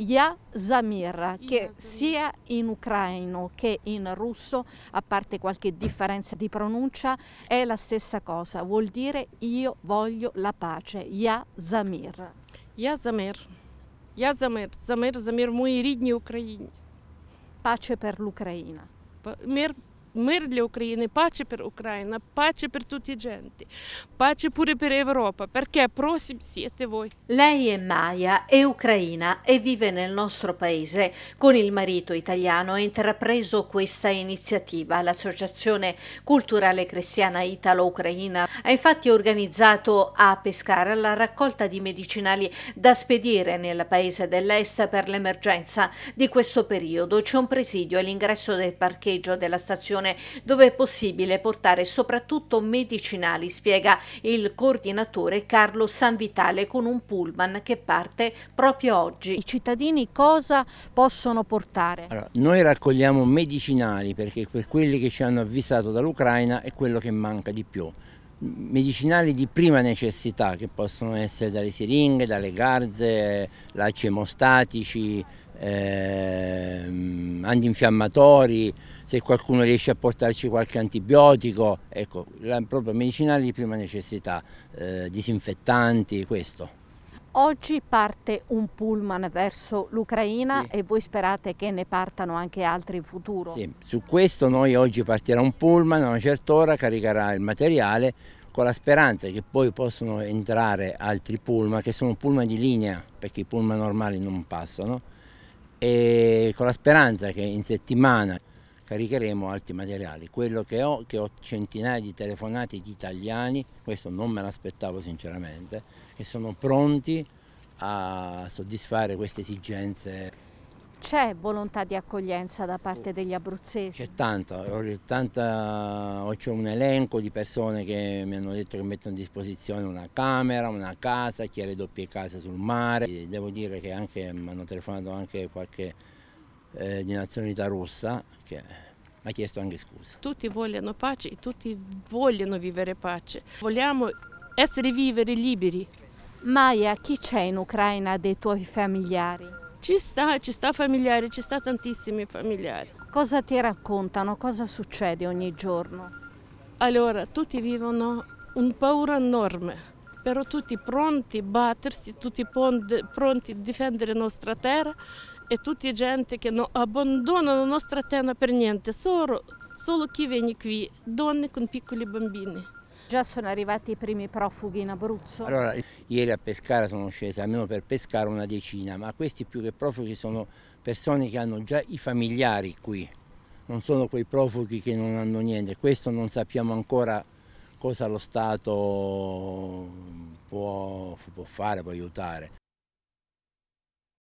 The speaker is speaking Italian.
Ya Zamir, che sia in ucraino che in russo, a parte qualche differenza di pronuncia, è la stessa cosa, vuol dire io voglio la pace. Ya Zamir. Я Zamir, Я Замир. Замир, Замир моїй рідній Pace per l'Ucraina. Мир для України, pace per Україна, pace per tutti i genti, pace pure per Europa, perché prossimi siete voi. Lei è Maya, è ucraina e vive nel nostro paese. Con il marito italiano ha intrapreso questa iniziativa. L'Associazione Culturale Cristiana Italo-Ucraina ha infatti organizzato a Pescara la raccolta di medicinali da spedire nel paese dell'Est per l'emergenza di questo periodo. C'è un presidio all'ingresso del parcheggio della stazione produzione dove è possibile portare soprattutto medicinali, spiega il coordinatore Carlo Sanvitale con un pullman che parte proprio oggi. I cittadini cosa possono portare? Allora, noi raccogliamo medicinali perché per quelli che ci hanno avvisato dall'Ucraina è quello che manca di più medicinali di prima necessità che possono essere dalle siringhe, dalle garze, lacci emostatici, ehm, antinfiammatori, se qualcuno riesce a portarci qualche antibiotico, ecco, la, proprio medicinali di prima necessità, eh, disinfettanti, questo. Oggi parte un pullman verso l'Ucraina sì. e voi sperate che ne partano anche altri in futuro? Sì, su questo noi oggi partirà un pullman a una certa ora, caricherà il materiale con la speranza che poi possano entrare altri pullman che sono pullman di linea perché i pullman normali non passano e con la speranza che in settimana caricheremo altri materiali. Quello che ho, che ho centinaia di telefonate di italiani, questo non me l'aspettavo sinceramente, che sono pronti a soddisfare queste esigenze. C'è volontà di accoglienza da parte degli abruzzesi? C'è tanta, tanta c'è un elenco di persone che mi hanno detto che mettono a disposizione una camera, una casa, chi ha le doppie case sul mare. E devo dire che anche, mi hanno telefonato anche qualche eh, di nazionalità russa che mi ha chiesto anche scusa. Tutti vogliono pace e tutti vogliono vivere pace. Vogliamo essere vivere liberi. Maia, chi c'è in Ucraina dei tuoi familiari? Ci sta, ci sta familiari, ci sta tantissimi familiari. Cosa ti raccontano? Cosa succede ogni giorno? Allora, tutti vivono un paura enorme, però tutti pronti a battersi, tutti pronti a difendere la nostra terra e tutti gente che non abbandona la nostra terra per niente, solo, solo chi viene qui, donne con piccoli bambini. Già sono arrivati i primi profughi in Abruzzo? Allora, ieri a Pescara sono scesi, almeno per Pescara una decina, ma questi più che profughi sono persone che hanno già i familiari qui, non sono quei profughi che non hanno niente. Questo non sappiamo ancora cosa lo Stato può, può fare, può aiutare.